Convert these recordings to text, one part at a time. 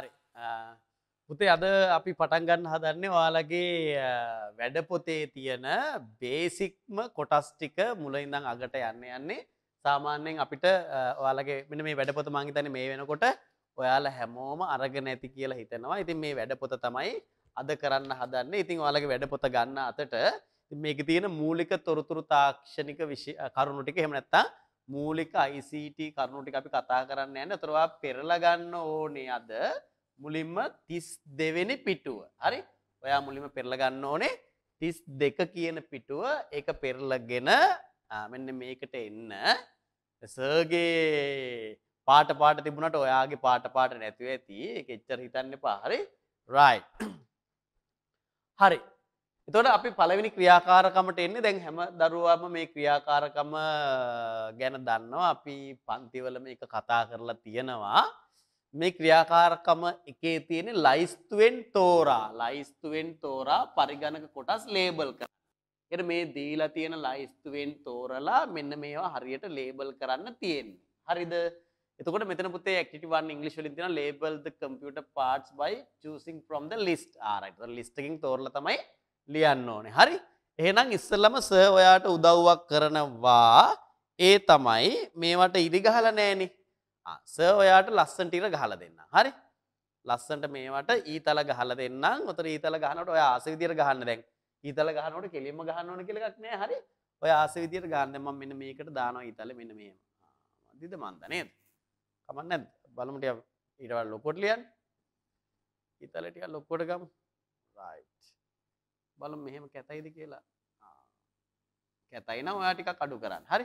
හරි පුතේ අද අපි පටන්ගන්න හදන්නේ වාලගේ වැඩ පොතේ තියෙන බේසික්ම කොටස්ටික මුලඉඳං අගට යන්න යන්නේ සාමාන්‍යයෙන් අපිට ඔයාලගේ මෙන මේ වැඩපොත මංහිතන මේ වෙනකොට ඔයාල හැමෝම අරගෙන ඇති කියලා හිතෙනවා ඉතින් මේ වැඩපොත තමයි අද කරන්න හදන්න ඉතින් ඔයාලගේ වැඩපොත ගන්න අතට මේක තියෙන මූලික තොරතුරු තාක්ෂණික කරුණුටික හෙමනැත්තා මූලික ICT කරුණු ටික අපි කතා කරන්න යන්න. ඒතරවා පෙරලා ගන්න ඕනේ අද මුලින්ම 32 වෙනි පිටුව. හරි? ඔයා මුලින්ම පෙරලා ගන්න ඕනේ 32 කියන පිටුව. ඒක පෙරලගෙන මෙන්න මේකට එන්න. සර්ගේ පාට පාට තිබුණට ඔයාගේ පාට පාට නැතුව ඇති. ඒක එච්චර හිතන්න එපා. හරි? right. හරි. එතොට අපි පළවෙනි ක්‍රියාකාරකමට එන්නේ දැන් හැම දරුවම මේ ක්‍රියාකාරකම ගැන දන්නවා අපි පන්තිවලම එක කතා කරලා තියෙනවා මේ ක්‍රියාකාරකම එකේ තියෙන ලයිස්තුවෙන් තෝරා ලයිස්තුවෙන් තෝරා පරිගණක කොටස් ලේබල් කර එ මේ දීලා තියෙන ලයිස්තුවෙන් තෝරලා මෙන්න මේවා හරියට ලේබල් කරන්න තියෙන් හරිද එතකට මෙතන පුතේ ක්ටිවන් ඉංගලිශලින් තින ලේබල් කම්පියට පාටස් බයි චසින් ්‍රම් ලිස්ට ආරයිට ලිස්ටකින් තෝරල තමයි ලියන්න ඕනේ. හරි? එහෙනම් ඉස්සෙල්ලම සර් ඔයාට උදව්වක් කරනවා. ඒ තමයි මේවට ඉරි ගහලා නැහෙනේ. ආ සර් ඔයාට ලස්සන්ට ඉර ගහලා දෙන්න. හරි? ලස්සන්ට මේවට ඊතල ගහලා දෙන්නම්. උතර ඊතල ගහනකොට ඔයා ආස විදියට ගහන්න දැන්. ඊතල ගහනකොට කෙලින්ම ගහන්න ඕන කියලා එකක් නැහැ. හරි? ඔය ආස විදියට ගන්න මම මෙන්න මේකට දානවා ඊතල මෙන්න මෙහෙම. මදිද මන්ද නේද? කමක් නැද්ද? බලමු ටික ඊට වඩා ලොකුවට ලියන්න. ඊතල ටික ලොකුවට ගමු. right බලු මෙහෙම කැතයිද කියලා කැතයින ඔයා ටික කඩු කරන්න හරි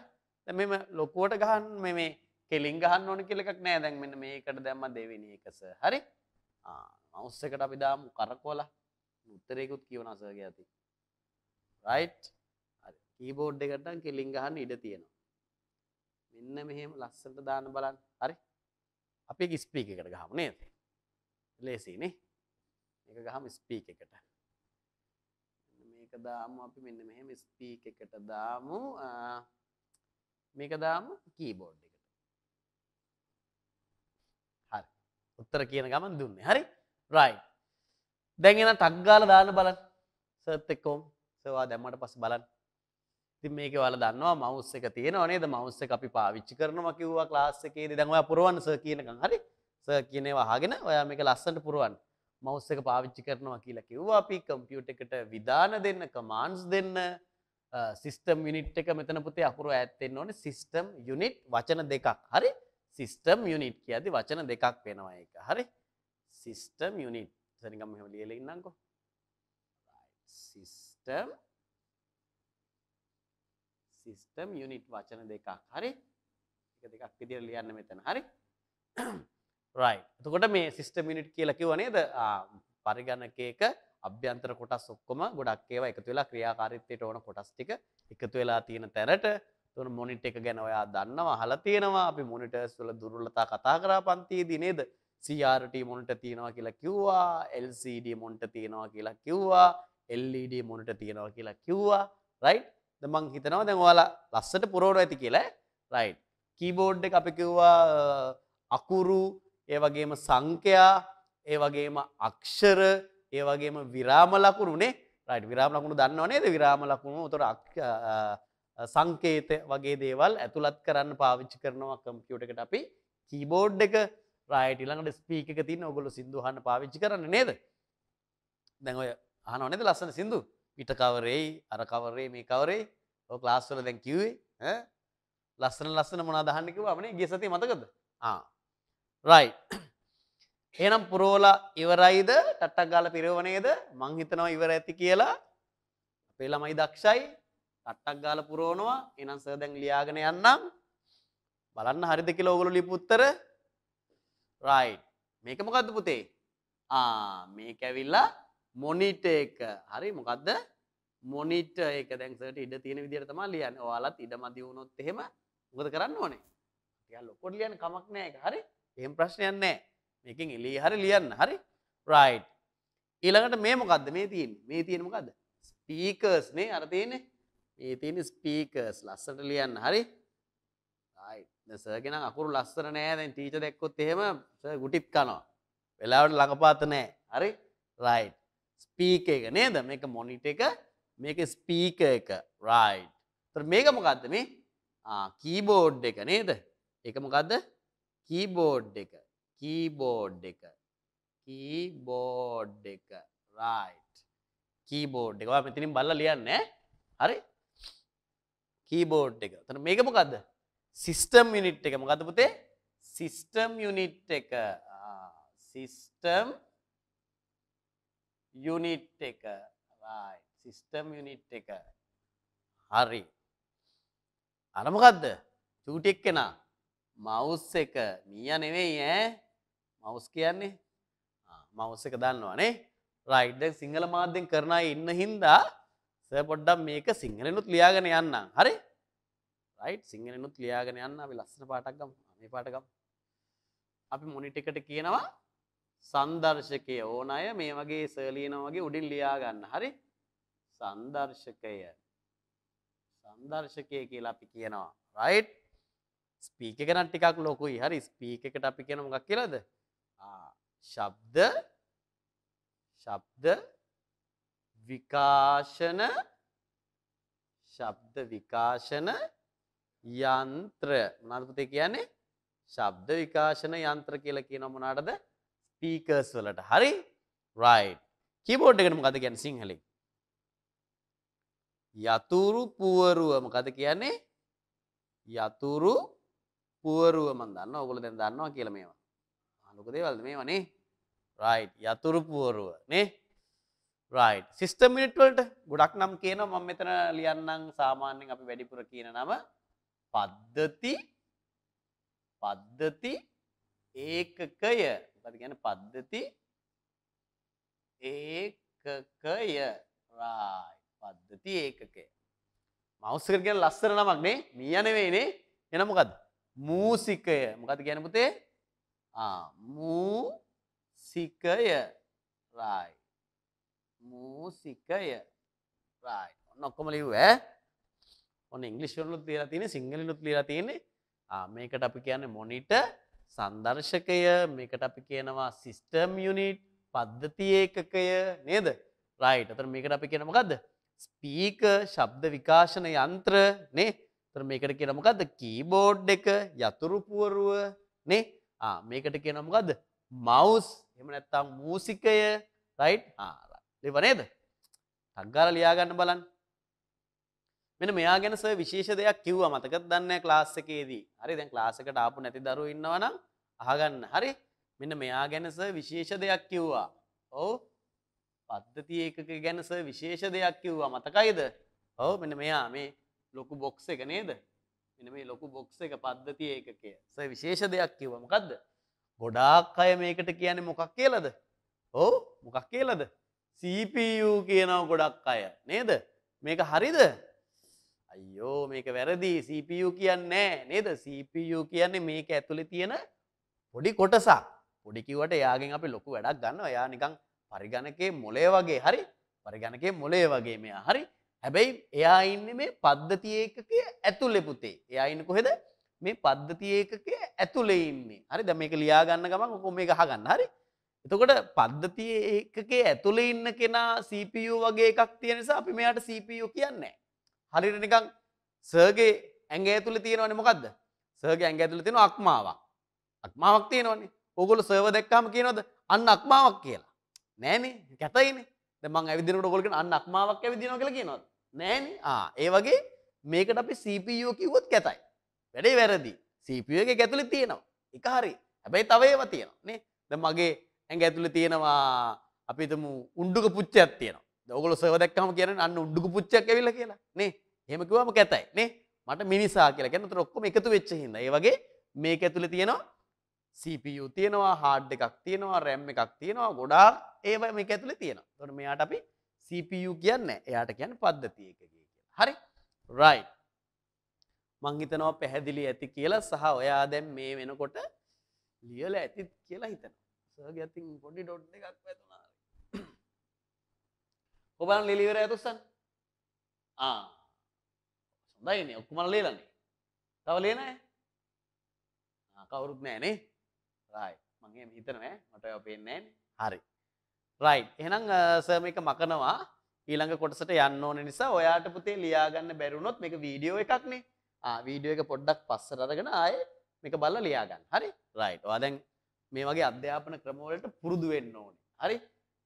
මෙම ලොකුවට ගහන් මේ කෙලින් ගහන්න ඕන කියලෙක් නෑ දැන් මෙන්න මේකට දැම්ම දෙවෙන එකස හරි මවස්සකට අපි දාමු කරකෝල උත්තරයකුත් කියවනසග ඇති රයි් කීබෝඩ් එකටන් කෙලින් ගහන්න ඉඩ තියෙනවා මෙන්න මෙහෙම ලස්සට දාන බලන්න හරි අපි ස්පීක එකට ගහම නේද ලේසිනේ එක ගහම ස්පීක එකට මේක දාමු අපි මෙන්න මෙහෙම ස්පීක් එකට දාමු මේක දාමු කීබෝඩ් එකට. හරි. උත්තර කියන ගමන් දුන්නේ. හරි? රයිට්. දැන් එන ටක් ගාලා දාන්න බලන්න. සර්ත් එක්ක කොම්. සර්වා දැම්මට පස්සේ බලන්න. ඉතින් මේක ඔයාලා දන්නවා මවුස් එක තියෙනව නේද? මවුස් එක අපි පාවිච්චි කරනවා කිව්වා ක්ලාස් එකේදී. දැන් ඔයා පුරවන්න සර් කියනකම්. හරි? සර් කියන ඒවා අහගෙන ඔයා මේක ලස්සනට පුරවන්න. මවස්සක පාවිච්චි කරනවා කියලා කිව්වා අපි කම්පියුට එකට විධාන දෙන්න කමාන්ස් දෙන්න සිිස්ටම් යුනිට් එක මෙතන පුතේ අකුරු ඇත්තෙන් ඕන සිිස්ටම් යුනිට් වචන දෙකක් හරි සිිස්ටම් යුනිට් කියදි වචන දෙකක් වෙනවා එක හරි සිිස්ටම් යුනිට් සනිකම් මෙම ලියලඉන්නකෝ සිිස්ටම් සිිස්ටම් යුනිට් වචන දෙකක් හරි එක දෙකක් විදිර ලියන්න මෙතන හරි රයි එතකොට මේ සිිස්ටම් මිනිට් කියලකිවනේද පරිගණකයක අභ්‍යන්තර කොටස් ඔක්කොම ගොඩක් ඒවා එකතු වෙලා ක්‍රියාකාරිත්තයට ඕන කොටස්ටික එකතු වෙලා තියෙන තැනට තුන මොනිට් එක ගැන ඔයා දන්නවා හලා තියෙනවා අපි මොනිටර්ස් වල දුර්වලතා කතා කරා පන්තියේදී නේද CRT මොනිටර් තියෙනවා කියලා කිව්වා LCD මොනිටර් තියෙනවා කියලා කිව්වා LED මොනිටර් තියෙනවා කියලා කිව්වා රයිට් දැන් මං හිතනවා දැන් ඔයාලා ලස්සට පුරවනවා ඇති කියලා රයිට් කීබෝඩ් එක අපි කිව්වා අකුරු ඒවගේම සංකයා ඒවගේම අක්ෂර ඒවගේම විරාම ලකුණුනේ රයිට් විරාම ලකුණු දන්නවනේද විරාම ලකුණු උතර සංකේත වගේ දේවල් ඇතුළත් කරන්න පාවිච්චි කරනවා කම්පියුටකට අපි කීබෝඩ් එක රයිට ඉළඟට ස්පීක තින් ඔගොලු සිින්දුහන්න පාවිච්චි කරන්න නේද දැන් ඔය හන නේද ලස්සන සිින්දු පිටකවරෙයි අරකවරේ මේ කවරේ ඕ ලාස්වල දැන් කිවේ ලස්සන ලස්සන මොනා දහන්නිකව අමනේ ගෙසති මතකද ආ රයි. එනම් පුරෝලා ඉවරයිද ටට්ටක් ගාල පිරවනේද මංහිතනව ඉවර ඇති කියලා අපේ ළමයි දක්ෂයි ටට්ටක් ගාල පුරෝණවා එනම් සර්දැන් ලියාගෙන යන්නම් බලන්න හරිද කියලා ඔගොලු ලිපුත්තර රයි මේක මොකක්ද පුතේ මේ කැවිල්ලා මොනිට එක හරි මොකක්ද මොනිට එක දැන්සට ඉඩ තියෙන විදිර තමා ලියන්න ඔයාලත් ඉඩ මදි වුණොත් එහෙම ගොද කරන්න ඕනේ ය ලොකොට ලියන කමක් නෑ එක හරි එහම ප්‍රශ්නයන් නෑ මේකින් එලි හරි ලියන්න හරි රයි් ඊළඟට මේ මොකක්ද මේ තියන් මේ තියෙන මොකක්ද ස්පීකර්ස් නේ අරතියන මේ තියෙන ස්පීකර්ස් ලස්සට ලියන්න හරි සගෙන අකුරු ලස්සර නෑදැන් ටීච දැක්කොත් එහෙම ගුටිප් කනවා වෙලාවට ලඟපාත නෑ හරි රයි් ස්පීක එක නේද මේක මොනිට එක මේක ස්පීක එක රයි් මේක මොකක්ද මේ කීබෝඩ් එක නේද එකමකක්ද කීබෝඩ් එක කීබෝඩ් එක කීබෝඩ් එක රයිට් කීබෝඩ් එක මෙතිනින් බල්ල ලියන්න හරි කීබෝඩ් එක තන මේක මොකක්ද සිිස්ටම් යුනිට් එක මොකද පුතේ සිිස්ටම් යුනිට් එක සිිස්ටම් යුනිට් එක සිිස්ටම් යුනිට් එක හරි අනමකක්ද චූටෙක් කෙනා මවුස් එක මීය නෙවෙයි ඈ මවුස් කියන්නේ මවුස් එක දන්නවානේ රයිඩ් සිංහල මාධ්‍යෙන් කරන ඉන්න හින්දා සපොඩ්ඩම් මේක සිංහලනුත් ලියාගෙන යන්න හරි රයි් සිංහලනුත් ලියාගෙන යන්න අපි ලස්සන පාටක්ගම් මේ පාටකම් අපි මොනිටිකට කියනවා සන්දර්ශකය ඕන අය මේ වගේ සලියන වගේ උඩින් ලියාගන්න හරි සන්දර්ශකය සන්දර්ශකය කියලා අපි කියනවා රයිට් ස්පීක එකනත් ටිකක් ලොකුයි හරි ස්පීක එකට අපි කියන මොකක් කියලාද ශබ්ද ශබ්ද විකාශන ශබ්ද විකාශන යන්ත්‍ර මොනවද පුතේ කියන්නේ ශබ්ද විකාශන යන්ත්‍ර කියලා කියනවා මොනවාටද ස්පීකර්ස් වලට හරි රයිට් කීබෝඩ් එකට මොකද කියන්නේ සිංහලෙන් යතුරු පුවරුව මොකද කියන්නේ යතුරු පුවරුව මන් දන්න ඔගොල දැන් දන්නවා කියල මේවා අලුක දේවල්ද මේ වනේ රයි් යතුරු පුවරුව නේ රයි් සිිස්ටම් මිනිට්වලට ගොඩක් නම් කියන මම මෙතන ලියන්නම් සාමාන්‍යෙන් අපි වැඩිපුර කියන නම පද්ධති පද්ධති ඒකකය ගැන පද්ධති ඒකකය රයි පද්ධති ඒකකය මෞස්සකරගෙන ලස්සර නමක්නේ මියනවේනේ එනමකද මූසිකය මොකද කියන පුතේ මූසිකය රයි මූසිකය රයි ඔන්න ඔක්කොම ලිව්ව ඔන්න ඉංගලිෂවලුත් ලියලා තියෙන්නේ සිංහලලුත් ලියලා තියෙන්නේ මේකට අපි කියන්නේ මොනිටර් සංදර්ශකය මේකට අපි කියනවා සිස්ටම් යුනිට් පද්ධති ඒකකය නේද රයිට් අතර මේකට අපි කියන මොකද්ද ස්පීක ශබ්ද විකාශන යන්ත්‍ර නේ තර මේකට කියන මොකක්ද කීබෝඩ් එක යතුරු පුවරුව නේ මේකට කියන මොකක්ද මවස් එම නැත්තම් මූසිකය රයිට් ලිව නේද ටක්ගාල ලියාගන්න බලන් මෙන මෙයා ගැනස විශේෂ දෙයක් කිව්ව මතකත් දන්න ක්ලාස්සකේදී හරි දැන් ලාසකට ආපු නැති දරු ඉන්නවනම් අහගන්න හරි මෙන්න මෙයා ගැනස විශේෂ දෙයක් කිව්වා ඔවු පද්ධති ඒකක ගැනස විශේෂ දෙයක් කිව්වා මතකයිද ඔවු මෙන මෙයා මේ ලොකු බොක්ස එක නේද එන මේ ලොකු බොක්ස එක පද්ධතිය ඒකකය සයි විශේෂ දෙයක් කිවමකක්ද ගොඩාක් අය මේකට කියන්නේ මොකක් කියලද ඕ මොකක් කියලද සපූ කියනව ගොඩක් අය නේද මේක හරිද අයෝ මේක වැරදි සපූ කියන්නේ නේද සපූ කියන්නේ මේක ඇතුළි තියෙන පොඩි කොටසා පොඩිකිවට යාගෙන් අපි ලොකු වැඩක් ගන්න යා නිකං පරිගණකේ මොලේ වගේ හරි පරිගණකේ මොලේ වගේ මෙයා හරි හැබැයි එයා ඉන්න මේ පද්ධතියකක ඇතුලෙ පුතේ එයා ඉන්න කොහෙද මේ පද්ධතියකක ඇතුලෙ ඉන්නේ හරි දැ මේක ලියාගන්න ගමන් ඔකො මේ ගහගන්න හරි එතකොට පද්ධතිය ඒකේ ඇතුළෙ ඉන්න කෙනා CPU වගේ එකක් තියෙන නිසා අපි මෙයාට CPU කියන්නේ හරිට නිකං සර්ගේ ඇඟ ඇතුළ තියෙනවන මොකක්ද සර්ගේ ඇඟ ඇතුළ තියෙන අක්මාවක් අක්මාවක් තියෙනවන්නේ ඔගොල සර්ව දැක්කාම කියනවද අන්න අක්මාවක් කියලා නෑනේ කැතයිනේ මං ඇවිදිනට ගොලක අන්න අක්මාවක් ඇවිදිනෝ කියලා කියනවා නෑන ඒ වගේ මේකට අපි සපෝ කිවොත් කැතයි වැඩේ වැරදි සපිය එක ඇතුලි තියෙනවා එක හරි හැබැයි තවේව තියෙනවා නේ ද මගේ ඇඟ ඇතුළි තියෙනවා අපිතම උන්ඩුක පුච්චයක් තියෙනවා දවගල සවදක්කම කියන අන්න උඩ්ඩුක පුච්චක් ඇවිල කියලා නේ හෙමකිවම කැතයි නේ මට මිනිසා කියලා ගැන රොක්කොම එකතු වෙච්ච හිද ඒ වගේ මේක ඇතුළි තියෙනවා CPU තියෙනවා හාඩ් එකක් තියෙනවා රැම් එකක් තියෙනවා ගොඩා ඒව මේක ඇතුළි තියෙනවා තොට මෙයාට අපි CPU කියන්න එයාට කියන්න පද්ධතියක කිය හරි රයි මංහිතනව පැහැදිලි ඇති කියලා සහ ඔයා දැම් මේ වෙනකොට ලියල ඇතිත් කියලා හිතන සගඇති පොඩි ඩොඩ් එකක් ඇතුනා ඔබන් ලිලිවර ඇතුස්සන් සොඳයින ඔක්කුමල් ලේලන්නේ තව ලේනෑ කවුරුත් නෑනේ රයි මගේ හිතනෑ මට ඔපෙන්නෑ හරි රයි් එහෙනම් සර්ම එක මකනවා ඊළඟ කොටසට යන්න ඕන නිසා ඔයාට පුතේ ලියාගන්න බැරුණොත් මේ වීඩියෝ එකක්නේ වීඩියෝ එක පොඩ්ඩක් පස්සර අරගෙන ආය මේක බල්ල ලියාගන්න හරි රයිට් වාදැන් මේ වගේ අධ්‍යාපන ක්‍රමවලට පුරුදු වෙන්න ඕනේ හරි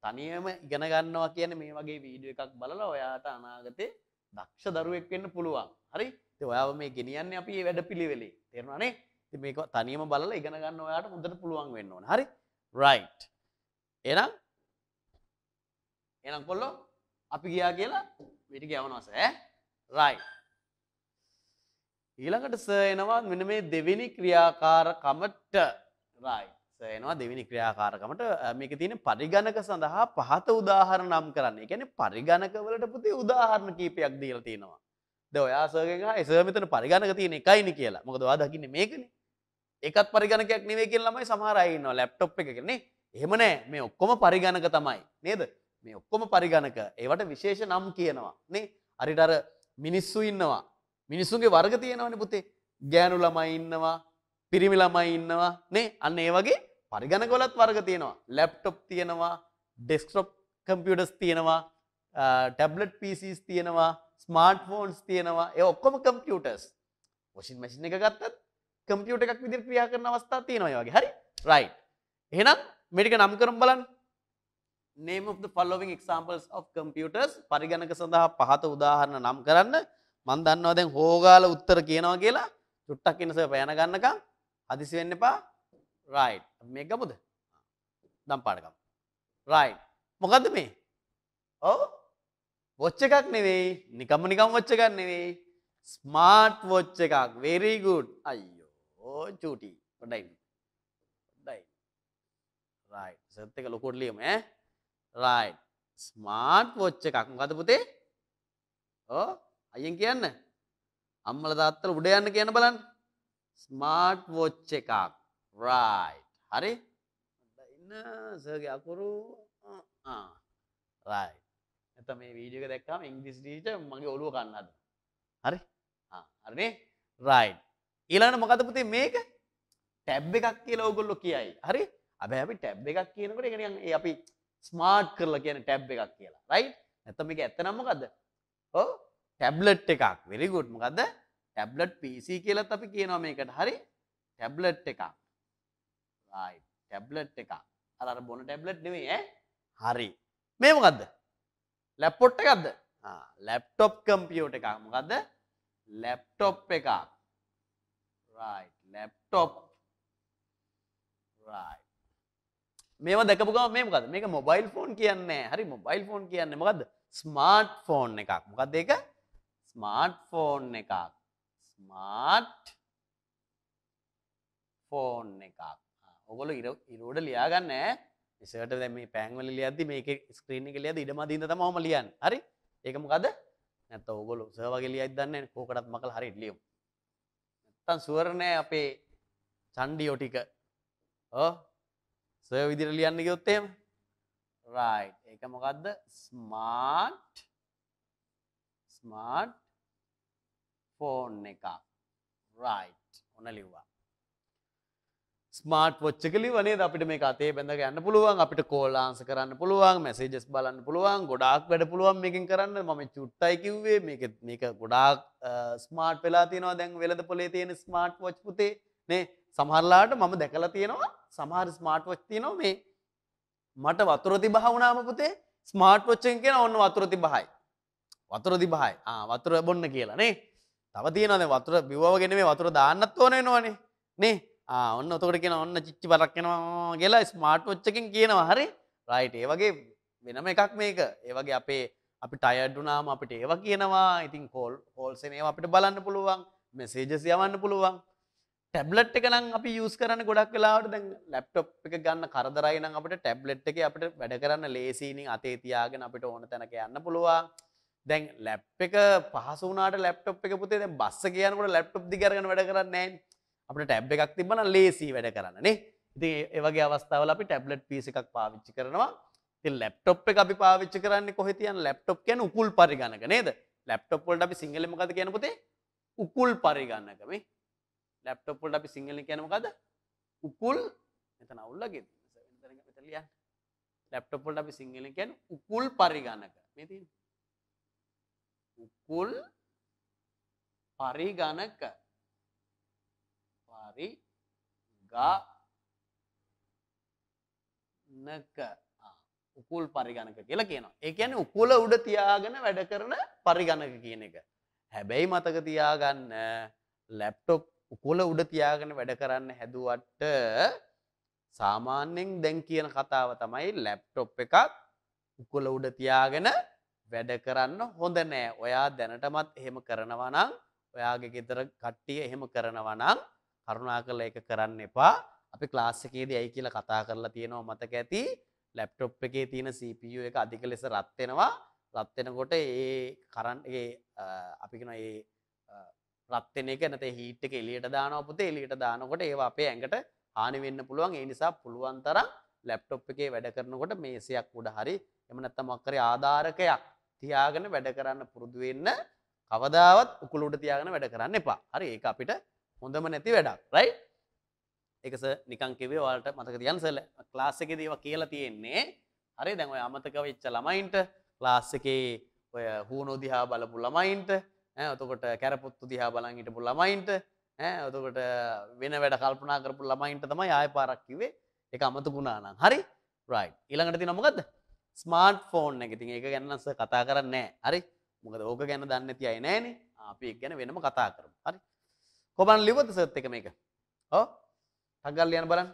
තනියම ඉගෙන ගන්නවා කියන මේ වගේ වීඩියෝ එකක් බලලා ඔයාට අනාගතේ දක්ෂ දරුවෙක් වෙන්න පුළුවන්. හරි? ඉතින් ඔයාව මේ ගෙනියන්නේ අපි මේ වැඩ පිළිවෙලේ. තේරුණානේ? ඉතින් මේක තනියම බලලා ඉගෙන ගන්න ඔයාට හොඳට පුළුවන් වෙන්න ඕන. හරි? right. එහෙනම් එනම් කොල්ලො අපි ගියා කියලා විට ගැවනවස රයි. ඊළඟට සයනවා මෙන මේ දෙවෙනි ක්‍රියාකාරකමට රයි සයනවා දෙවිනි ක්‍රියාකාරකමට මේක තියෙන පරිගණක සඳහා පහත උදාහර නම් කරන්න ගැන පරිගණකවලට පුති උදාහරණ කීපයක් දීල තියෙනවා. ද ඔයාසගේ එස මෙතන පරිගණක තියෙන එකයිනි කියලා මොකද වා දකින්න මේකනේ එකත් පරිගණකයක් නෙවේ කියලාමයි සමහරයින්න ලැප්ටොප් එක කියන්නේ එහෙම නෑ මේ ඔක්කොම පරිගණක තමයි නේද මේ ඔක්කොම පරිගණක ඒවට විශේෂ නම් කියනවා නේ අරිට අර මිනිස්සු ඉන්නවා මිනිස්සුන්ගේ වර්ග තියෙනවන පුතේ ගෑනු ළමයි ඉන්නවා පිරිමි ළමයි ඉන්නවා නේ අන්න ඒ වගේ පරිගණකොලත් වර්ග තියෙනවා ලැප්ටොප් තියෙනවා ඩෙස්ක්ටොප් කම්පියටස් තියෙනවා ටැබ්ලට් පිසිස් තියෙනවා ස්මාර්ට් ෆෝන්ස් තියෙනවා ඒ ඔක්කොම කම්පියටස් වශින් මැසින් එක ගත්තත් කම්පියට එකක් විදිර ක්‍රියා කරන අවස්ථා තියෙනවා වගේ හරි රයි් එහෙනම් මෙටික නම් කරම් බලන්න name of the following examples of computers පරිගණක සඳහා පහත උදාහරණ නම් කරන්න මන් දන්නවා දැන් හෝගාල උත්තර කියනවා කියලා චුට්ටක් ඉන්නස පැන ගන්නකම් හදිසි වෙන්න එපා right මේක ගමුද දම් පාඩකම් right මොකද්ද මේ ඔව් watch එකක් නෙවෙයි නිකම්ම නිකම් watch එකක් නෙවෙයි ස්මාර්ට් වොච් එකක් වෙරි ගුඩ් අයියෝ චූටි ොඩයි ොඩයි රයි සත්ක ලොකොඩ්ලියම ඈ රයි ස්මාර්ට් පෝච්ච එකක් මොකද පුතේ ඕ අයෙන් කියන්න අම්මල දාත්තල උඩ යන්න කියන්න බලන්න ස්මාර්ට් පෝච්ච එකක් රයි හරි ඉන්න සගේ අකුරු රයි එත මේ වීඩියක දැක්කම ඉංග්‍රිස් ටීච මගේ ඔලුව කන්නද හරි හරිනේ රයි් ඊලාන මොකද පුතේ මේක ටැබ් එකක් කියලා ඔගොල්ලො කියයි හරි අබැ අපි ටැබ් එකක් කියනකට එකන අපි ස්මාර්ට් කරලා කියන ටැබ් එකක් කියලා රයි ඇතම එක ඇත්තනම්මකද ඕ ටැබ්ලට් එකක් වෙරිගුඩ් මකද ටැබ්ලට් පිසි කියලත් අපි කියනවා මේකට හරි ටැබ්ලට් එකක් ටැබ්ලට් එකක් අර බොන ටැබ්ලට් නෙවේ හරි මේමකක්ද ලැප්පොට් එකක්ද ලැප්ටොප් කම්පියෝට එකක් මකක්ද ලැප්ටොප් එකක් ලැප්ටොප් මේ දැකපුග මේකද මේ මොබයිල් ෆෝන් කියන්නේ හරි මොබයිල් ෆෝන් කියන්නේ මොකද ස්මාර්ට් ෆෝන් එකක් මොකක්ද ඒක ස්මාර්ට් ෆෝන් එකක් ස්මාර්ට් ෆෝන් එකක් ඔගොල ඉරෝඩ ලියාගන්න සට දැම පැන්වල ලියද මේක ස්ක්‍රීණ එක ලියද ඉඩමදීද මම ලියන් හරි ඒකමකද නැත ඔගොල සවගේ ලිය දන්න කෝකටත් මකල් හරි ලියම් තන් සුවරණය අපේ චන්ඩියෝටික ඕ සය විදිර ලියන්න ගොත්තේම රයි් ඒක මොකක්ද ස්මාර්ට් ස්මාර්ට් ෆෝන් එක රයි් ඔන ලිව්වා ස්මාර්ට් පොච්චකලි වනේ අපිට මේ අතේ බැඳ ගන්න පුළුවන් අපිට කෝලාන්ස කරන්න පුළුවන් මැසේජස් බලන්න පුළුවන් ගොඩක් වැඩ පුළුවන් මේකින් කරන්න මම චුට්ටයි කිව්වේ මේක මේක ගොඩාක් ස්මාර්ට් වෙලා තියෙනවා දැන් වෙලද පොලේ තියෙන ස්මාර්ට් වොච් පුතේ නේ සමහරලාට මම දැකලා තියෙනවා සමහර ස්මාර්ට්වච් තියෙනවා මේ මට වතුර තිබහ වුණාම පුතේ ස්මාර්ට්වොච්චෙන් කියන ඔන්න වතුර තිබහයි. වතුර තිබහයි. ආ වතුර බොන්න කියලා නේ. තව තියෙනවාද වතුර බිවවගෙන මේ වතුර දාන්නත් ඕන වෙනවනේ. නේ? ආ ඔන්න එතකොට කියන ඔන්න චිච්චි බරක් එනවා කියලා ස්මාර්ට්වොච් එකෙන් කියනවා. හරි. රයිට්. ඒ වගේ වෙනම එකක් මේක. ඒ වගේ අපේ අපි ටයර්ඩ් වුණාම අපිට ඒවා කියනවා. ඉතින් කෝල් කෝල්ස් එන ඒවා අපිට බලන්න පුළුවන්. මෙසේජස් යවන්න පුළුවන්. ටැබ්ලට් එක නම් අපි යස් කරන ගොඩක් කලාට දැ ලැප්ටොප් එක ගන්න කරදරයිනම් අපට ටැබ්ලට් එක අපට වැඩ කරන්න ලේසිනි අතේතියාගෙන අපිට ඕන තැනක යන්න පුළුවන් දැන් ලැප් එක පහසුනාට ලැප්ටොප් එක පුතේ දැ බස්ස කියනකට ලැප්ටොප් දිගරන වැඩ කරන්නේ අපට ටැබ් එකක් තිබන ලේසි වැඩ කරන්නනේ ඉති ඒවගේ අවස්ථාවල අපි ටැබ්ලට් පිස එකක් පාවිච්චි කරනවා ති ලැප්ටොප් එක අපි පාවිච්චි කරන්න කොහතියන් ලැප්ටොප් කියන උකුල් පරිගණක නේද ලැප්ටොප්ොල්ට අපි සිංහලමකද කියන පුතේ උකුල් පරිගන්නකමේ ලැප්ටොප්පොල්ට අපි සිංහල කියනමකද උකුල් මෙතන අවුල්ලගේ මෙතලිය ලැප්ටොපොල්ට අපි සිංහල කියැන උකුල් පරිගණක මෙති උකුල් පරිගණක පරි ගනක උකුල් පරිගණක කියලා කියනවා ඒකැන උකුල උඩ තියාගෙන වැඩ කරන පරිගණක කියන එක හැබැයි මතක තියාගන්න ලැප්ටොප් කොල උඩ තියාගෙන වැඩ කරන්න හැදුවට සාමාන්‍යයෙන් දැන් කියන කතාව තමයි ලැප්ටොප් එකක් උකොල උඩ තියාගෙන වැඩ කරන්න හොඳ නෑ ඔයා දැනටමත් එහෙම කරනවනං ඔයාගේ ගෙදර කට්ටිය එහෙම කරනවනං කරුණා කළ එක කරන්න එපා අපි ක්ලාස්සකේද ඇයි කියලා කතා කරලා තියෙනවා මතක ඇති ලැප්ටොප් එකේ තියෙන CPU එක අධික ලෙස රත්වෙනවා රත්වෙනකොට ඒ කරන්ගේ අපිකෙන ඒ රත්වෙන එක නැතේ හීට් එක එලියට දානවා පුතේ එලියට දානකොට ඒවා අපේ ඇඟට හානි වෙන්න පුළුවන් ඒ නිසා පුළුවන් තරම් ලැප්ටොප් එකේ වැඩ කරනකොට මේසයක් උඩ හරි එහෙම නැත්නම් අක්කරේ ආධාරකයක් තියාගෙන වැඩ කරන්න පුරුදු වෙන්න කවදාවත් උකුල උඩ තියාගෙන වැඩ කරන්න එපා. හරි ඒක අපිට හොඳම නැති වැඩක්. රයිට්? ඒකස නිකන් කිව්වේ ඔයාලට මතක තියන්න සර් ක්ලාස් එකේදී ඒවා කියලා තියෙන්නේ. හරි දැන් ඔය අමතක වෙච්ච ළමයින්ට ක්ලාස් එකේ ඔය හුණු දිහා බලපු ළමයින්ට ඇතකොට කැරපොත්තු දිහා බලන් හිටපු ළමයින්ට ඇතකොට වෙන වැඩ කල්පනා කරපු ළමයින්ට තමයි ආය පාරක්කිවේ එක අමතුකුණානම් හරි රයි් ඉළඟට ති නොමකද ස්මාර්ට් ෆෝන් නැගති ඒ ගැන්නස කතා කරන්නේ හරි මොකද ඕක ගැන දන්න තියයි නෑන අපි ගැන වෙනම කතා කරම හරි කොබන් ලිවත සත් එක මේක ඕ හගල් ලියන බලන්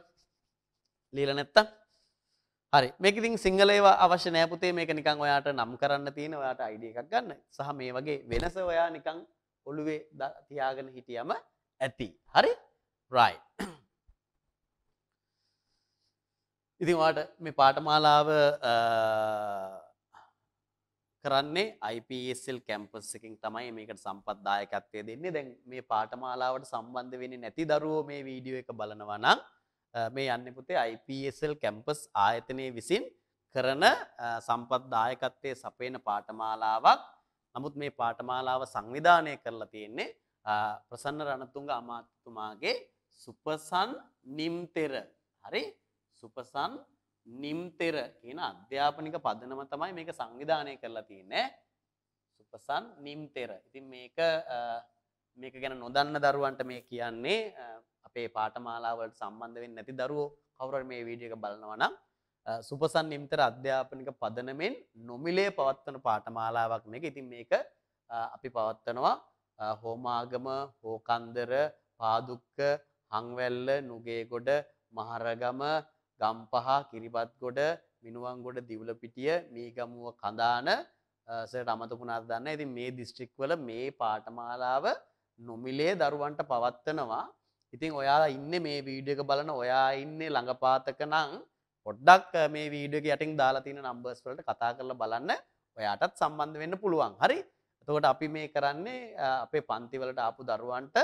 ලීල නැත්තම් හරි මේකඉතින් සිංහලේව අවශ්‍ය නෑපුතේ මේක නිකං ඔයාට නම් කරන්න තියෙන ඔයාට අයිඩිය එකක් ගන්න සහ මේ වගේ වෙනස ඔයා නිකං ඔළුවේ තියාගෙන හිටියම ඇති හරි රයි ඉතින් වාට මේ පාටමාලාව කරන්නේ IPSL කැම්පස් එකින් තමයි මේකට සම්පත්දායකත්වය දෙන්නේ දැන් මේ පාටමාලාවට සම්බන්ධ වෙන්නේ නැති දරුවෝ මේ වීඩියෝ එක බලනවා නම් මේ යන්න පුතේ IPSL කැම්පස් ආයතනය විසින් කරන සම්පත්දායකත්වය සපේන පාටමාලාවක් නමුත් මේ පාටමාලාව සංවිධානය කරලා තියෙන්නේ ප්‍රසන්න රණතුන්ග අමාත්තුමාගේ සුපසන් නිම්තෙර හරි සුපසන් නිම්තෙර කියන අධ්‍යාපනික පදනම තමයි මේක සංවිධානය කරලා තියන්නේ සුපසන් නිම්තෙර ඉතින් මේක මේක ගැන නොදන්න දරුවන්ට මේ කියන්නේ අපේ පාටමාලාවලට සම්බන්ධ වෙන්නේ නැති දරුවෝ කවුරු මේ වීඩියෝ එක බලනවා නම් සුපසන් නිම්තර අධ්‍යාපනික පදනමෙන් නොමිලේ පවත්වන පාටමාලාවක් මේක. ඉතින් මේක අපි පවත්වනවා හෝමාගම, හෝකන්දර, පාදුක්ක, හංවැල්ල, නුගේගොඩ, මහරගම, ගම්පහ, කිරිබත්ගොඩ, මිනුවන්ගොඩ, දිවුලපිටිය, මීගමුව, කඳාන සර් අමතපුනාත් දන්න. ඉතින් මේ දිස්ත්‍රික්වල මේ පාටමාලාව නොමිලේ දරුවන්ට පවත්වනවා. ඉතින් ඔයාලා ඉන්න මේ වීඩියක බලන ඔයා ඉන්නේ ළඟපාතක නං පොඩ්ඩක් මේ වීඩියක යටින් දාලා තියෙන නම්බර්ස් වලට කතා කරලා බලන්න ඔයාටත් සම්බන්ධ වෙන්න පුළුවන් හරි එතකොට අපි මේ කරන්නේ අපේ පන්තිවලට ආපු දරුවන්ට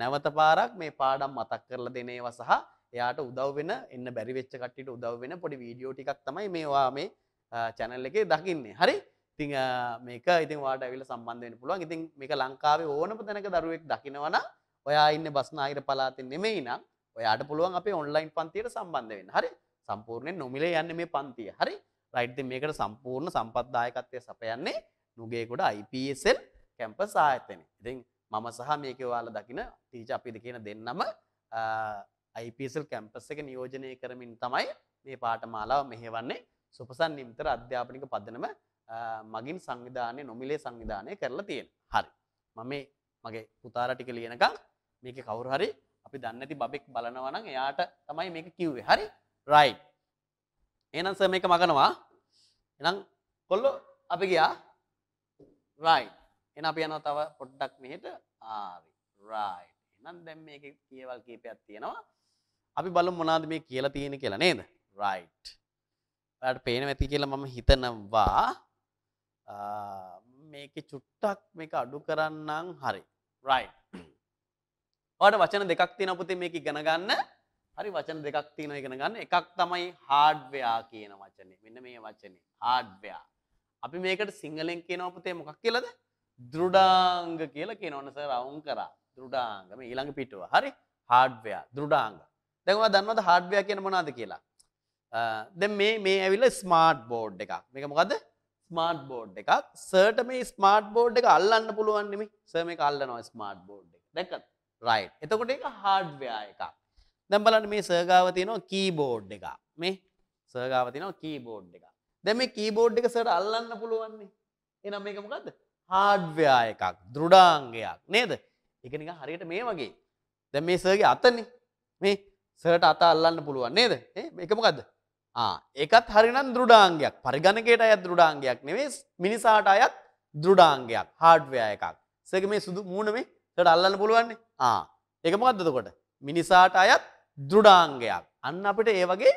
නැවත පාරක් මේ පාඩම් මතක් කරලා දෙන ඒවා සහ එයාට උදව් වෙන එන්න බැරි වෙච්ච කට්ටියට උදව් වෙන පොඩි වීඩියෝ ටිකක් තමයි මේවා මේ channel එකේ දකින්නේ හරි ඉතින් මේක ඉතින් ඔයාලට ඇවිල්ලා සම්බන්ධ වෙන්න පුළුවන් ඉතින් මේක ලංකාවේ ඕනම තැනක දරුවෙක් දකිනවා නම් ඔයා ඉන්න බස්නාහිර පලාතෙන් නෙමෙයි නම් ඔයාට පුළුවන් අපේ ඔන්ලයින් පන්තියට සම්බන්ධ වෙන්න හරි සම්පූර්ණයෙන් නොමිලේ යන්න මේ පන්තිය හරි රයිට් මේකට සම්පූර්ණ සම්පත්දායකත්වය සපයන්නේ නුගේකොට IPSL කැම්පස් ආයතනය ඉතින් මම සහ මේක ඔයාලා දකින ටීච අපිද කියන දෙන්නම IPSL කැම්පස් එක නියෝජනය කරමින් තමයි මේ පාටමාලාව මෙහෙවන්නේ සුපසන් නිම්තර අධ්‍යාපනික පදනම මගින් සංවිධානය නොමිලේ සංවිධානය කරලා තියෙන හරි මම මගේ පුතාරටික ලියනකම් මේක කවුරු හරි අපි දන්න ඇති බබෙක් බලනවනම් එයාට තමයි මේක කිව්වේ හරි රයි ඒනන්ස මේක මගනවා එනම් කොල්ලො අපි ගියා රයි එන අපි යනවා තව පොඩ්ඩක් මෙහෙට ආවි රයි එනම් දැම් මේක කියවල් කීපයක් තියෙනවා අපි බලු මොනාද මේ කියලා තියෙන කියලා නේද රයිට් ඔයාට පේන ඇති කියලා මම හිතනවා මේක චුට්ටක් මේක අඩු කරන්නම් හරි රයිට් ඔට වචන දෙකක් තින පුති මේක ගෙනගන්න හරි වචන දෙකක් තින ඉගෙන ගන්න එකක් තමයි හාඩ්වයා කියන වචනේ මෙන්න මේ වචනේ හාඩ්වයා අපි මේකට සිංහලෙන් කියනවපතේ මොකක් කියලද දෘඩාංග කියල කියනවන්නස රවුන් කරා දෘඩාංගම ඊළඟ පිටුව හරි හාඩ්වයා දෘඩාංග දැවා දන්නවද හාඩ්වයා කියන මනාද කියලා දැ මේ මේ ඇවිල ස්මාර්ට් බෝඩ් එකක් මේක මොකද ස්මාර්ට් බෝඩ් එකක් සර්ට මේ ස්මාර්ට් බෝඩ් එක අල්ලන්න පුළුවන්නෙමි සම මේ කල්ලනවා ස්මාර්ට් බෝඩ් එක දැකත් රයි් එතකොට එක හාඩ්වයා එකක් දැම්බලට මේ සර්ගාව තියනවා කීබෝඩ් එක මේ සර්ගාව තියනවා කීබෝඩ් එක දැම කීබෝඩ් එක සට අල්ලන්න පුළුවන්නේ එනම් එක මොකක්ද හාඩ්වයා එකක් දෘඩාංගයක් නේද එකනික හරියට මේ වගේ දැ මේ සර්ගේ අතන්නේ මේ සට අත අල්ලන්න පුළුවන් නේද එක මොකක්ද එකත් හරිනම් දෘඩාංගයක් පරිගණකයට අයත් දෘඩාංගයක් නෙවේ මිනිසාට අයත් දෘඩාංගයක් හාඩ්වයා එකක් සක මේ සුදු මූුණමේ ට අල්ලන්න පුළුවන්නේ ඒක මොකක්දකොට මිනිසාට අයත් දෘඩාංගයක් අන්න අපිට ඒ වගේ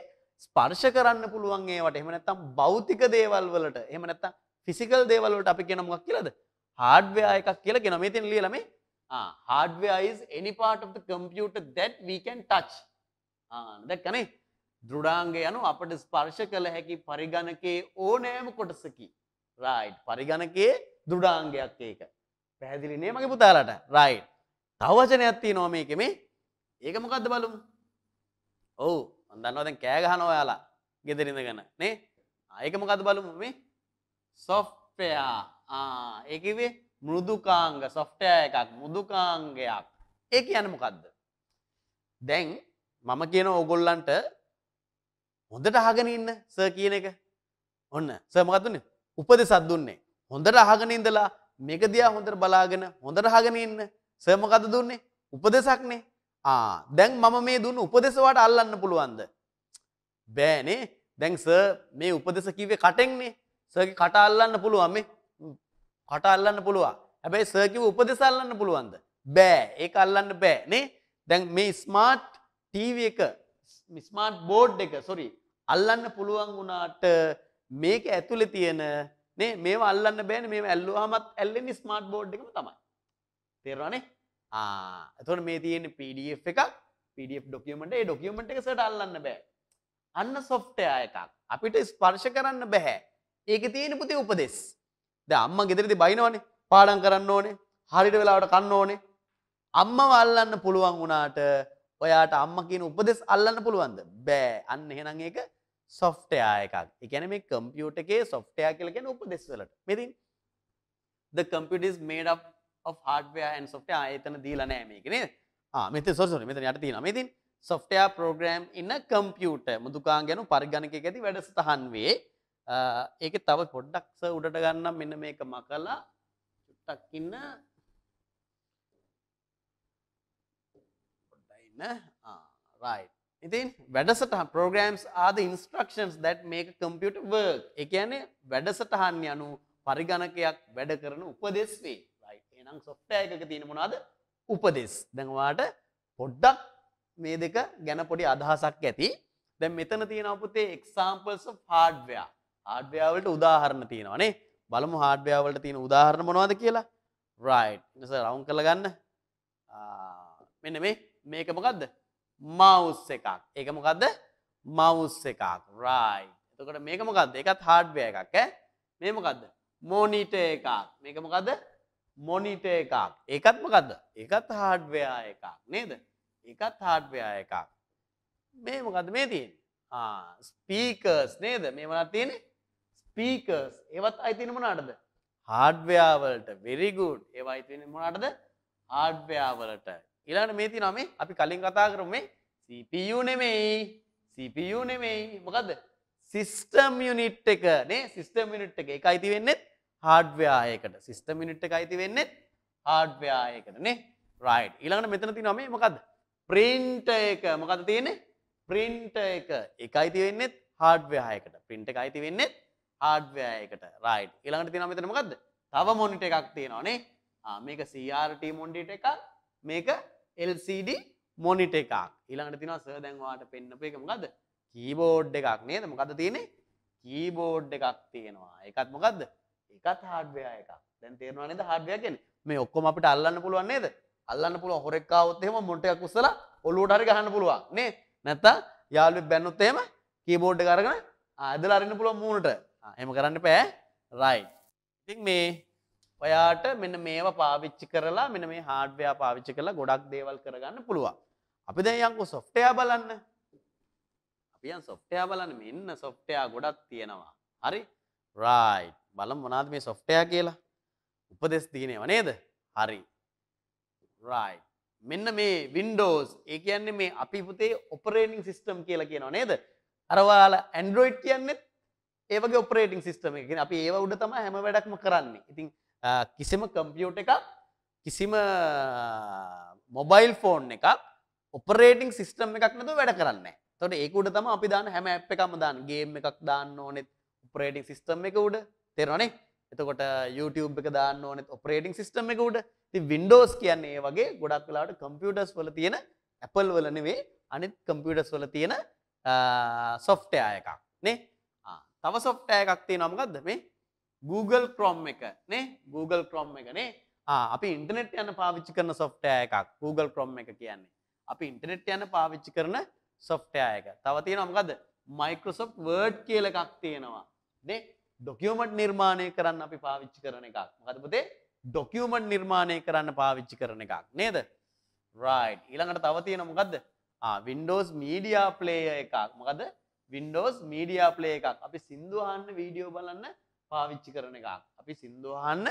ස්පර්ශ කරන්න පුළුවන් ඒවට එහෙම නැත්තම් භෞතික දේවල් වලට එහෙම නැත්තම් ෆිසිකල් දේවල් වලට අපි කියන මොකක් කියලාද hardware එකක් කියලා කියනවා මේ තැන ලියලා මේ ආ hardware is any part of the computer that we can touch ආ දැක්කනේ දෘඩාංගය යනු අපට ස්පර්ශ කළ හැකි පරිගණකයේ ඕනෑම කොටසකි right පරිගණකයේ දෘඩාංගයක් ඒක පැහැදිලි නේ මගේ පුතාලට right තවචනයක් තියෙනවා මේක මේ ඒක මොකක්ද බලමු ඔව් මම දන්නවා දැන් කෑ ගහන ඔයාලා ගෙදර ඉඳගෙන නේ ඒක මොකක්ද බලමු මේ software ආ ඒ කිව්වේ මෘදුකාංග software එකක් මෘදුකාංගයක් ඒ කියන්නේ මොකද්ද දැන් මම කියන ඕගොල්ලන්ට හොඳට අහගෙන ඉන්න සර් කියන එක ඔන්න සර් මොකක්ද උන්නේ උපදෙසක් දුන්නේ හොඳට අහගෙන ඉඳලා මේක දිහා හොඳට බලාගෙන හොඳට අහගෙන ඉන්න සයමකද දුන්නේ උපදෙසක්නේ දැන් මම මේ දුන්න උපදෙසවට අල්ලන්න පුළුවන්ද. බෑනේ දැන්ස මේ උපදෙස කිවේ කටෙක්නේ සකි කට අල්ලන්න පුළුවන් මේ කට අල්ලන්න පුළුවන් හැබැයි සර්කිව උපදෙස අල්ලන්න පුළුවන්ද. බෑ ඒ අල්ලන්න බෑ නේ දැන් මේ ස්මාර්ට් ටීව එක ස්මාර්ට් බෝඩ් එක සොරි අල්ලන්න පුළුවන් වුණාට මේක ඇතුළෙ තියෙන මේ අල්ලන්න බෑන මේ ඇල්ලුවහමත් ඇල්ලෙන ස්මාර්ට් බෝඩ් එකම තමයි තෙරවනේ ඇතොට මේ තියෙන PDF එක PDF ඩොකමට ඩොකමට එක සට අල්ලන්න බෑ අන්න සොෆ්ටය එකක් අපිට ස්පර්ශ කරන්න බැහැ ඒක තියෙන පුති උපදෙස් ද අම්ම ගෙදරදි බයිනවනේ පාඩන් කරන්න ඕනේ හරිට වෙලාවට කන්න ඕනේ අම්ම වල්ලන්න පුළුවන් වුණාට ඔයාට අම්ම කියන උපදෙස් අල්ලන්න පුළුවන්ද බෑ අන්න එහෙනම් ඒක සොෆ්ටයා එකක් එකන මේ කම්පියුට එකේ සොෆ්ටයා කියලගෙන උපදෙස් වලට මෙතින් the computer is made up of hardware and software එතන දීලා නෑ මේක නේද? ආ මෙතන sorry sorry මෙතන යට තියෙනවා. මේ ඉතින් software program in a computer මුදුකාන් ගැන පරිගණකයක ඇති වැඩසටහන් වේ. ඒක තව පොඩ්ඩක් සර් උඩට ගන්නම් මෙන්න මේක මකලා චුට්ටක් ඉන්න. පොඩ්ඩක් ඉන්න. ආ right. ඉතින් වැඩසටහන් programs are the instructions that make a computer work. ඒ කියන්නේ වැඩසටහන් යනු පරිගණකයක් වැඩ කරන උපදෙස් වේ. එනම් සොප්ටයක තියෙන මොනාද උපදෙස් දැඟවාට පොඩ්ඩක් මේ දෙක ගැන පොඩි අදහසක් ඇති දැ මෙතන තියෙන අපපුතේ එක්සාම්පල්ස් හාඩ්වයා ආඩ්‍යාවලට උදාහරණ තියෙනවනේ බලමු හාඩ්‍යාවලට තියෙන උදාහරණ මොනවාද කියලා රයි් නිස රවුන් කරලගන්න මෙන මේ මේක මොකක්ද මවස් එකක් ඒක මොකක්ද මවස් එකක් රයි එතකට මේක මොකක්ද එකත් හාඩ්වය එකක් මේ මොකක්ද මෝනිට එකක් මේක මොකක්ද මොනිට එකක් එකත් මකක්ද එකත් හාඩ්වයා එකක් නේද එකත් හාඩ්වයා එකක් මේ මොකද මේ තින් ස්පීකර්ස් නේද මේ මනත් තියෙන ස්පීකර්ස් ඒවත් අයිතින මොනාටද හාඩ්වයාවලට වෙරිගුඩ් ඒවා අයිතින මොනාටද හාඩ්වයාවලට ඉලාට මේ තින මේ අපි කලින් කතා කරමේ CPU නෙමෙයි CPU නෙමෙයි මොකද සිිස්ටම් යුනිට් එක නේ සිිස්ටම් යුනිට් එක එක අයිති වෙන්නෙත් හාඩ්වයායකට සිිස්ටම් මිනිට් එක අයිති වෙන්නෙත් ආඩ්වයායකටනේ රයි් ඉළඟට මෙතන ති නොමේ මොකද ප්‍රින්ට එක මොකද තියෙනෙ ප්‍රින්ට එක එක අයිති වෙන්නෙත් හාඩ්වයායකට පින්ට එක අයිති වෙන්නෙත් ආඩ්වයායකට රයි් ඉළඟට තින මෙතන මොකද තව මොනිට එකක් තියෙනවානේ මේක CRT මොන්ඩිට එකක් මේක LCD මොනිට එකක් ඊළඟට තින සර් දැන්වාට පෙන්න්නපු එක මොකද කීබෝඩ් එකක් නේද මොකද තියෙනෙ කීබෝඩ් එකක් තියෙනවා එකත් මොකක්ද එකත් හාඩ්වයා එක දැන් තේරවානද හාඩ්වයකෙන් මේ ඔක්කොම අපට අල්ලන්න පුළුවන් නේද අල්ලන්න පුළුව හොරෙක්කාවත්තෙම මොටයක් උස්සල ඔලුටරි ගහන්න පුළුවන් නේ නැත්ත යාලු බැන්නුත්තේම කීබෝඩ් කරගන ආදල අරන්න පුළුව මූුණට හෙම කරන්න පෑ රයි ඉතින් මේ ඔයාට මෙන්න මේවා පාවිච්චි කරලා මෙන මේ හාඩ්වයා පාවිච්චි කරලා ගොඩක් දේවල් කරගන්න පුළුවන් අපි දැයංකු සොෆ්ටයා බලන්න අපියන් සොෆ්ටයා බලන්න මෙන්න සොෆ්ටයා ගොඩක් තියෙනවා හරි රයි් බලම් මොනාද මේ සොෆ්ටයා කියලා උපදෙස් දීනව නේද හරි රයි මෙන්න මේ වින්ඩෝස් ඒ කියන්නේ මේ අපි පුතේ ඔපරේටිං සිස්ටම් කියලා කියනවා නේද අරවාල ඇන්ඩරෝයිඩ් කියන්නෙත් ඒවගේ ඔපරේටිං සිස්ටම එක අපි ඒව උඩ තම හැම වැඩක්ම කරන්නේ ඉතින් කිසිම කම්පියුට එකක් කිසිම මොබයිල් ෆෝන් එකක් ඔපරේටිං සිස්ටම් එකක් නතු වැඩ කරන්න තොට ඒක උඩ තම අපි දාන හැම ඇ් එකම දාන් ගේම් එකක් දාන්න ඕනෙත් ඔපරේටිං සිස්ටම් එක උඩ තෙරනේ එතකොට YouTube එක දාන්න ඕනෙ ඔපරේටිං සිස්ටම් එක උඩ ති වින්ඩෝස් කියන්නේ ඒ වගේ ගොඩක් වෙලාට කම්පියුටර්ස් වල තියෙන Apple වල නෙවේ අනිත් කම්පියුටර්ස් වල තියෙන සොෆ්ට්වෙයාර් එකක් නේ තව සොෆ්ට්වෙයාර් එකක් තියෙනවා මොකද්ද මේ Google Chrome එක නේ Google Chrome එක නේ අපි ඉන්ටනෙට් යන පාවිච්චි කරන සොෆ්ටය එකක් Google Chrome එක කියන්නේ අපි ඉන්ටනෙට් යන පාවිච්චි කරන සොෆ්ටය එක තව තියෙන මොකද Microsoft Word කියල එකක් තියෙනවා නේ ඩොකියමට් නිර්මාණය කරන්න අපි පාවිච්චි කරන එකක් මකදපතේ ඩොකියමට් නිර්මාණය කරන්න පාවිච්චි කරන එකක් නේද රයි් ඊළඟට තවතියෙන මොකක්ද වින්ඩෝස් මීඩියා පලේය එකක් මොකද වින්ඩෝස් මීඩියා පලේ එකක් අපි සිින්දුහන්න වීඩියෝ බලන්න පාවිච්චි කරන එකක් අපි සිින්දුහන්න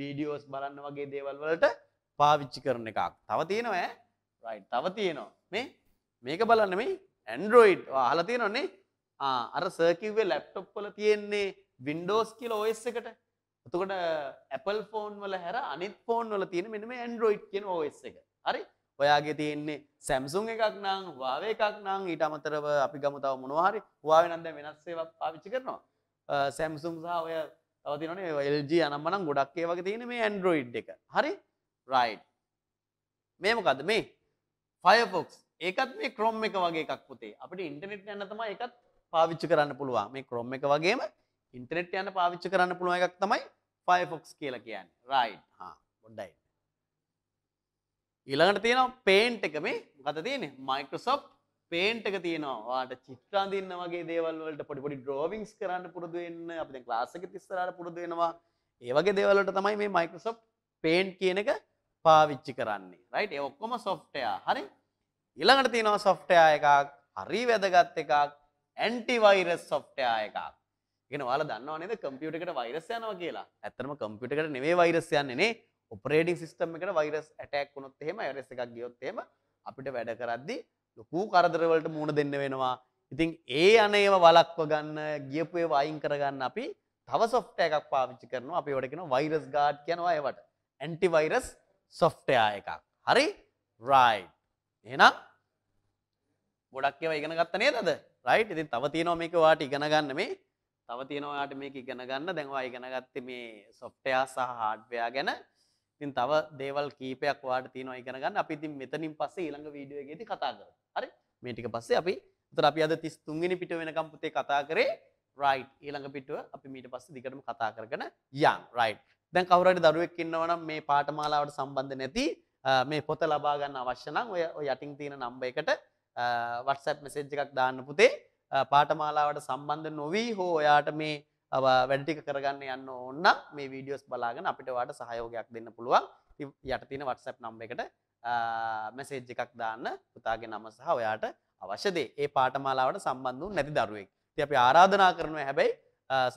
වීඩියෝස් බලන්න වගේ දේවල් වලට පාවිච්චි කරන එකක් තවතියෙනවා රයි් තවතියනවා මේ මේක බලන්න මේ ඇන්ඩරෝයිඩ් හලතියනොන්නේ අර සර්කිවේ ලැප්ටොප්පල තියෙන්නේ වින්ඩෝස් කියල ඔස් එකට එතකොට Apple ෆෝන් වල හැර අනිත් ෆෝන් වල තියෙන මෙන්න මේ Android කියන OS එක. හරි? ඔයාගේ තියෙන්නේ Samsung එකක් නම් Huawei එකක් නම් ඊට අමතරව අපි ගමු තව මොනවා හරි Huawei නම් දැන් වෙනස් ඒවා පාවිච්චි කරනවා. Samsung සහ ඔය තව තියෙනවනේ LG අනම්මනම් ගොඩක් ඒ වගේ තියෙන මේ Android එක. හරි? right. මේ මොකද්ද මේ? Firefox. ඒකත් මේ Chrome එක වගේ එකක් පුතේ. අපිට ඉන්ටර්නෙට් යන තමයි ඒකත් පාවිච්චි කරන්න පුළුවන්. මේ Chrome එක වගේම ඉන්ටනෙට් යන්න පාවිච්ච කරන්න පුළුව එකක් තමයි ෆයිෆොක්ස් කියලා කියන්න රයි් හා ොඩ්ඩයි ඊළඟට තියෙනවා පේන්ට් එක මේ ගත තියෙන මයිකෝසොප් පේන්ට් එක තියෙනවාට චිත්‍රාඳන්න වගේ දේවල්වලට පොඩිපොඩි ඩ්‍රෝවිංස් කරන්න පුරදුවෙන්න අප ලාසක තිස්සරට පුරදුවෙනවා ඒවගේ දේවල්ලට තමයි මේ මයිකෝසොප් පේන්ට් කියන එක පාවිච්චි කරන්නේ රයිට් ඔක්කොම සොෆ්ටයා හරි ඉළඟට තියෙනවා සොෆ්ටයා එකක් හරි වැදගත් එකක් ඇන්ටිවයිරස් සොෆ්ටයා එකක් ගෙන වාල දන්නවානේද කම්පියුටකට වෛරස් යනවා කියලා ඇත්තම කම්පියුටකට නෙවේ වෛරස් යන්නේ ඔපරේටිං සිස්ටම් එකට වෛරස් ඇටැක් වුණොත් එහෙම වෛරස් එකක් ගියොත් එහෙම අපිට වැඩ කරද්දි ලොකු කරදරවලට මුහුණ දෙන්න වෙනවා ඉතින් ඒ අනේව වලක්ව ගන්න ගියපු ඒවා අයින් කරගන්න අපි තව සොෆ්ට් එකක් පාවිච්චි කරනවා අපි ඒවට කියනවා වෛරස් ගාඩ් කියනවා ඒවට ඇන්ටි වෛරස් සොෆ්ට්වෙයා එකක් හරි රයිට් එහෙනම් ගොඩක් ඒවා ඉගෙන ගත්ත නේද රයිට් ඉතින් තව තියෙනවා මේක වාට ඉගෙන ගන්න මේ තව තියෙනවා ඔයාට මේක ඉගෙන ගන්න දැන් ඔයා ඉගෙන ගත්තේ මේ software සහ hardware ගැන. ඉතින් තව දේවල් කීපයක් ඔයාට තියෙනවා ඉගෙන ගන්න. අපි ඉතින් මෙතනින් පස්සේ ඊළඟ වීඩියෝ එකේදී කතා කරමු. හරි? මේ ටික පස්සේ අපි උතර අපි අද 33 වෙනි පිටුව වෙනකම් පුතේ කතා කරේ right. ඊළඟ පිටුව අපි මීට පස්සේ දිගටම කතා කරගෙන යන්. right. දැන් කවුරු හරි දරුවෙක් ඉන්නවා නම් මේ පාඨමාලාවට සම්බන්ධ නැති මේ පොත ලබා ගන්න අවශ්‍ය නම් ඔය යටින් තියෙන නම්බර් එකට WhatsApp message එකක් දාන්න පුතේ. පාටමාලාවට සම්බන්ධ නොවී හෝ ඔයාට මේ වැඩටික කරගන්න යන්න ඕන්න මේ වීඩියෝස් බලාගෙන අපිට වාට සහයෝගයක් දෙන්න පුළුවන් යට තියෙන වටසැප් නම් එකට මැසේජ් එකක් දාන්න පුතාගේ නම සහ ඔයාට අවශ්‍යදේ ඒ පාටමාලාවට සම්බන්ධු නැති දරුවෙක් ති අපි ආරාධනා කරනව හැබැයි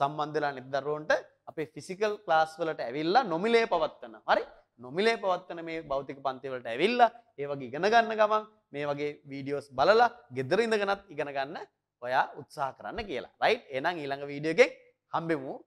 සම්බන්ධලා නිදරුවන්ට අපේ ෆිසිකල් ක්ලාස් වලට ඇවිල්ලා නොමිලේ පවත්වන හරි නොමිලේ පවත්වන මේ බෞතික පන්තිවලට ඇවිල්ලා ඒවගේ ඉගෙනගන්න ගමන් මේ වගේ වීඩියෝස් බලලා ගෙදර ඉඳගෙනත් ඉගෙනගන්න ඔයා උත්සාහ කරන්න කියලා රයි් එනම් ඊළඟ වීඩියෝගෙන් හම්බෙමු